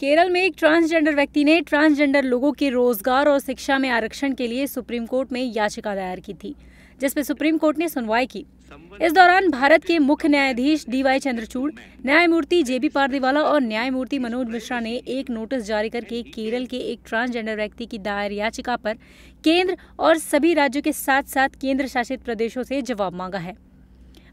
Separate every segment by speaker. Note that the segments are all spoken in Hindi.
Speaker 1: केरल में एक ट्रांसजेंडर व्यक्ति ने ट्रांसजेंडर लोगों के रोजगार और शिक्षा में आरक्षण के लिए सुप्रीम कोर्ट में याचिका दायर की थी जिसमें सुप्रीम कोर्ट ने सुनवाई की इस दौरान भारत के मुख्य न्यायाधीश डी वाई चंद्रचूड़ न्यायमूर्ति जे बी पारदीवाला और न्यायमूर्ति मनोज मिश्रा ने एक नोटिस जारी करके केरल के एक ट्रांसजेंडर व्यक्ति की दायर याचिका पर केंद्र और सभी राज्यों के साथ साथ केंद्र शासित प्रदेशों से जवाब मांगा है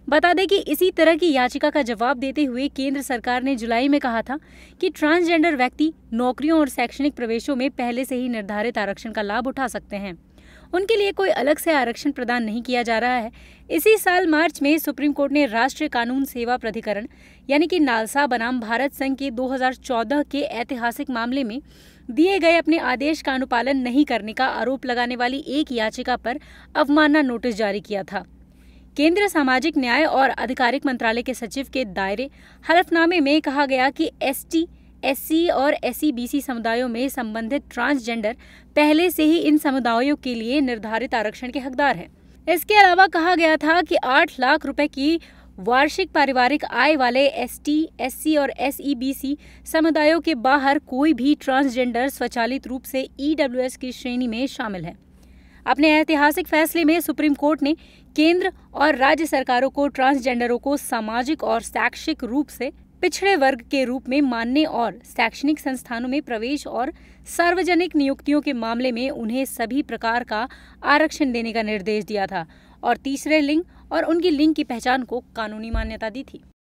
Speaker 1: बता दें कि इसी तरह की याचिका का जवाब देते हुए केंद्र सरकार ने जुलाई में कहा था कि ट्रांसजेंडर व्यक्ति नौकरियों और शैक्षणिक प्रवेशों में पहले से ही निर्धारित आरक्षण का लाभ उठा सकते हैं उनके लिए कोई अलग से आरक्षण प्रदान नहीं किया जा रहा है इसी साल मार्च में सुप्रीम कोर्ट ने राष्ट्रीय कानून सेवा प्राधिकरण यानी कि नालसा बनाम भारत संघ के 2014 के ऐतिहासिक मामले में दिए गए अपने आदेश का अनुपालन नहीं करने का आरोप लगाने वाली एक याचिका पर अवमानना नोटिस जारी किया था केंद्रीय सामाजिक न्याय और आधिकारिक मंत्रालय के सचिव के दायरे हलफनामे में कहा गया कि एस सी और एस सी समुदायों में संबंधित ट्रांसजेंडर पहले से ही इन समुदायों के लिए निर्धारित आरक्षण के हकदार हैं इसके अलावा कहा गया था कि आठ लाख रुपए की वार्षिक पारिवारिक आय वाले एस सी और सी समुदायों के बाहर कोई भी ट्रांसजेंडर स्वचालित रूप से एस की श्रेणी में शामिल है अपने ऐतिहासिक फैसले में सुप्रीम कोर्ट ने केंद्र और राज्य सरकारों को ट्रांसजेंडरों को सामाजिक और शैक्षिक रूप से पिछड़े वर्ग के रूप में मानने और शैक्षणिक संस्थानों में प्रवेश और सार्वजनिक नियुक्तियों के मामले में उन्हें सभी प्रकार का आरक्षण देने का निर्देश दिया था और तीसरे लिंग और उनकी लिंग की पहचान को कानूनी मान्यता दी थी